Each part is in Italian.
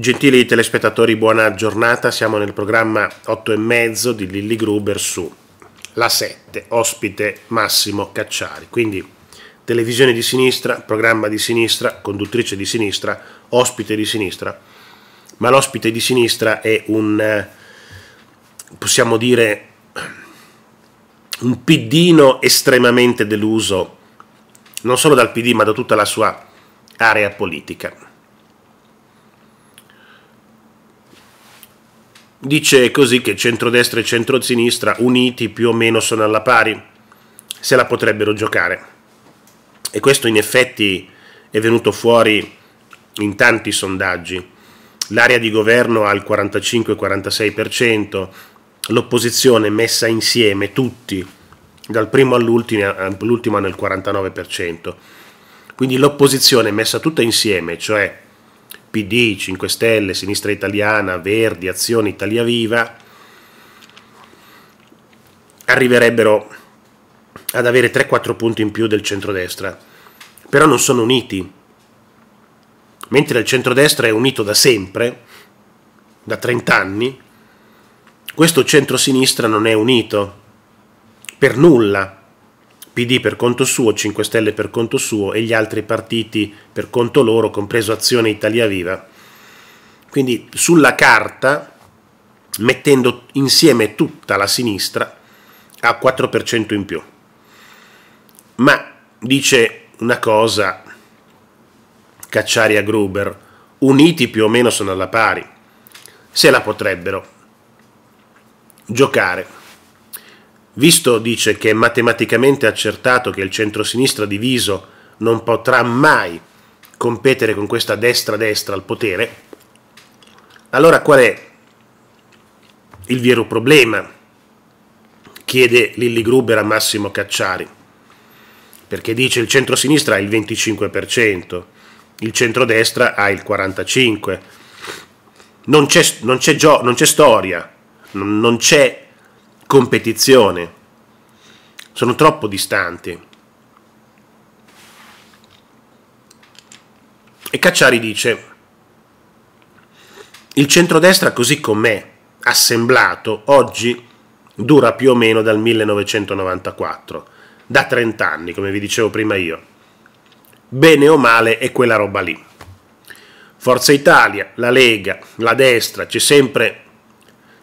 Gentili telespettatori, buona giornata. Siamo nel programma 8 e mezzo di Lilli Gruber su La 7, ospite Massimo Cacciari. Quindi televisione di sinistra, programma di sinistra, conduttrice di sinistra, ospite di sinistra. Ma l'ospite di sinistra è un eh, possiamo dire un piddino estremamente deluso non solo dal PD, ma da tutta la sua area politica Dice così che centrodestra e centrosinistra uniti più o meno sono alla pari, se la potrebbero giocare. E questo in effetti è venuto fuori in tanti sondaggi. L'area di governo ha il 45-46%, l'opposizione messa insieme, tutti, dal primo all'ultimo, all'ultimo hanno il 49%. Quindi l'opposizione messa tutta insieme, cioè PD, 5 Stelle, Sinistra Italiana, Verdi, Azione, Italia Viva, arriverebbero ad avere 3-4 punti in più del centrodestra, però non sono uniti. Mentre il centrodestra è unito da sempre, da 30 anni, questo centrosinistra non è unito per nulla. PD per conto suo, 5 Stelle per conto suo e gli altri partiti per conto loro, compreso Azione Italia Viva. Quindi sulla carta, mettendo insieme tutta la sinistra, ha 4% in più. Ma dice una cosa Cacciari a Gruber, uniti più o meno sono alla pari, se la potrebbero giocare. Visto, dice, che è matematicamente accertato che il centrosinistra diviso non potrà mai competere con questa destra-destra al potere, allora qual è il vero problema? Chiede Lilli Gruber a Massimo Cacciari, perché dice il centrosinistra ha il 25%, il centrodestra ha il 45%, non c'è, non c'è, gio, non c'è storia, non c'è competizione. Sono troppo distanti. E Cacciari dice, il centrodestra così com'è, assemblato, oggi dura più o meno dal 1994, da 30 anni, come vi dicevo prima io. Bene o male è quella roba lì. Forza Italia, la Lega, la destra, c'è sempre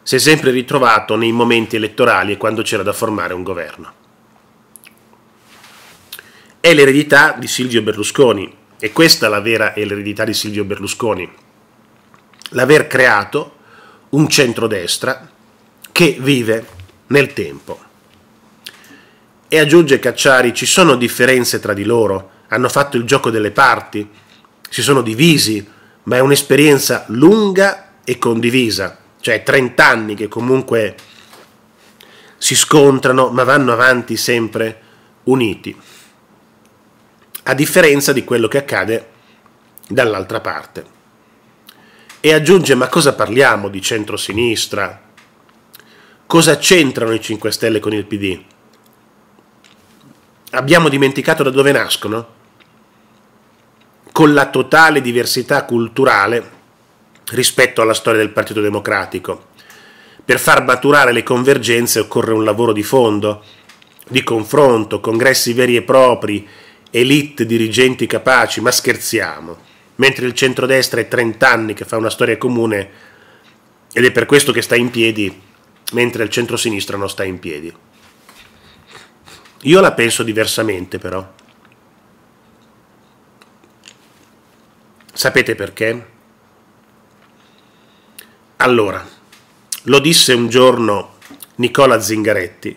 si è sempre ritrovato nei momenti elettorali e quando c'era da formare un governo. È l'eredità di Silvio Berlusconi, e questa è la vera eredità di Silvio Berlusconi, l'aver creato un centrodestra che vive nel tempo. E aggiunge Cacciari, ci sono differenze tra di loro, hanno fatto il gioco delle parti, si sono divisi, ma è un'esperienza lunga e condivisa cioè 30 anni che comunque si scontrano ma vanno avanti sempre uniti, a differenza di quello che accade dall'altra parte. E aggiunge, ma cosa parliamo di centrosinistra? Cosa c'entrano i 5 Stelle con il PD? Abbiamo dimenticato da dove nascono? Con la totale diversità culturale rispetto alla storia del Partito Democratico. Per far maturare le convergenze occorre un lavoro di fondo, di confronto, congressi veri e propri, elite dirigenti capaci, ma scherziamo. Mentre il centrodestra è 30 anni che fa una storia comune ed è per questo che sta in piedi, mentre il centrosinistra non sta in piedi. Io la penso diversamente però. Sapete perché? Allora, lo disse un giorno Nicola Zingaretti,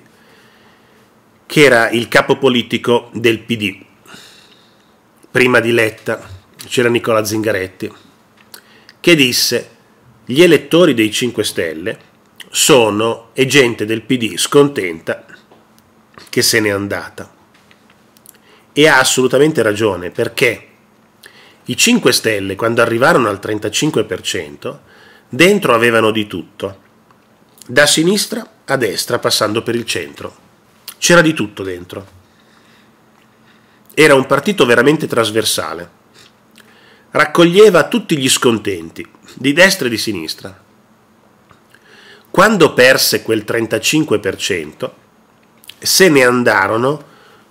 che era il capo politico del PD. Prima di Letta c'era Nicola Zingaretti, che disse gli elettori dei 5 Stelle sono e gente del PD scontenta che se n'è andata. E ha assolutamente ragione perché i 5 Stelle quando arrivarono al 35% Dentro avevano di tutto, da sinistra a destra passando per il centro. C'era di tutto dentro. Era un partito veramente trasversale. Raccoglieva tutti gli scontenti, di destra e di sinistra. Quando perse quel 35%, se ne andarono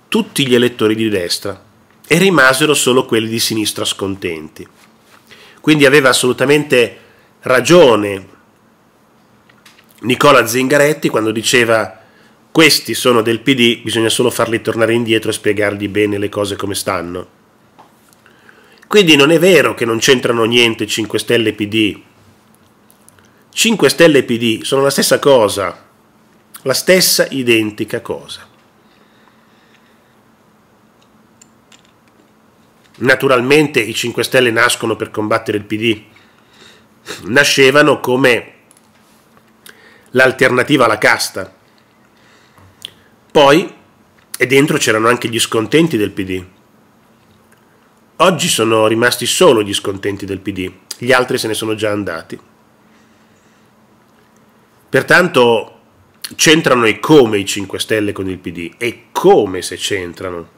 tutti gli elettori di destra e rimasero solo quelli di sinistra scontenti. Quindi aveva assolutamente ragione Nicola Zingaretti quando diceva questi sono del PD, bisogna solo farli tornare indietro e spiegargli bene le cose come stanno. Quindi non è vero che non c'entrano niente 5 Stelle e PD. 5 Stelle e PD sono la stessa cosa, la stessa identica cosa. Naturalmente i 5 Stelle nascono per combattere il PD, nascevano come l'alternativa alla casta. Poi, e dentro c'erano anche gli scontenti del PD. Oggi sono rimasti solo gli scontenti del PD, gli altri se ne sono già andati. Pertanto c'entrano e come i 5 Stelle con il PD e come se c'entrano.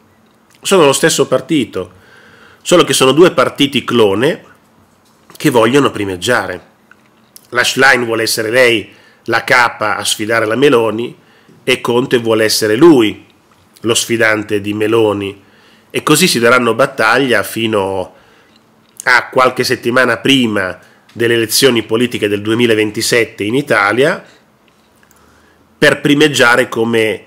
Sono lo stesso partito, solo che sono due partiti clone che vogliono primeggiare. La Schlein vuole essere lei la capa a sfidare la Meloni e Conte vuole essere lui lo sfidante di Meloni. E così si daranno battaglia fino a qualche settimana prima delle elezioni politiche del 2027 in Italia per primeggiare come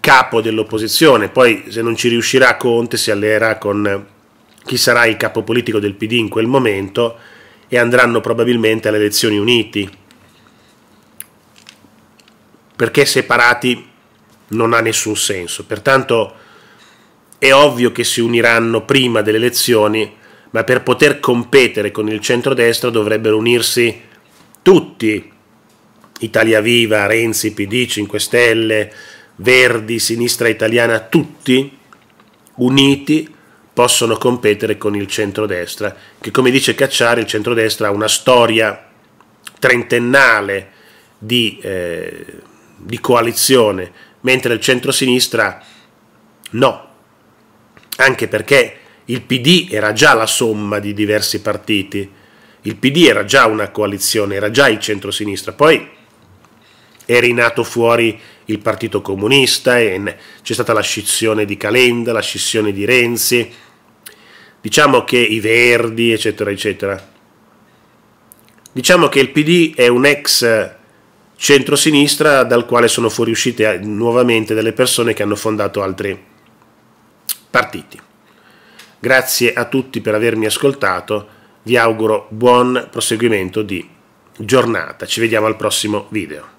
capo dell'opposizione. Poi se non ci riuscirà Conte si alleerà con chi sarà il capo politico del PD in quel momento e andranno probabilmente alle elezioni uniti, perché separati non ha nessun senso. Pertanto è ovvio che si uniranno prima delle elezioni, ma per poter competere con il centrodestra dovrebbero unirsi tutti, Italia Viva, Renzi, PD, 5 Stelle, Verdi, Sinistra Italiana, tutti uniti possono competere con il centrodestra, che come dice Cacciari il centrodestra ha una storia trentennale di, eh, di coalizione, mentre il centrosinistra no, anche perché il PD era già la somma di diversi partiti, il PD era già una coalizione, era già il centrosinistra, poi è rinato fuori il Partito Comunista, c'è stata la scissione di Calenda, la scissione di Renzi, diciamo che i Verdi, eccetera, eccetera. Diciamo che il PD è un ex centrosinistra dal quale sono fuoriuscite eh, nuovamente delle persone che hanno fondato altri partiti. Grazie a tutti per avermi ascoltato, vi auguro buon proseguimento di giornata, ci vediamo al prossimo video.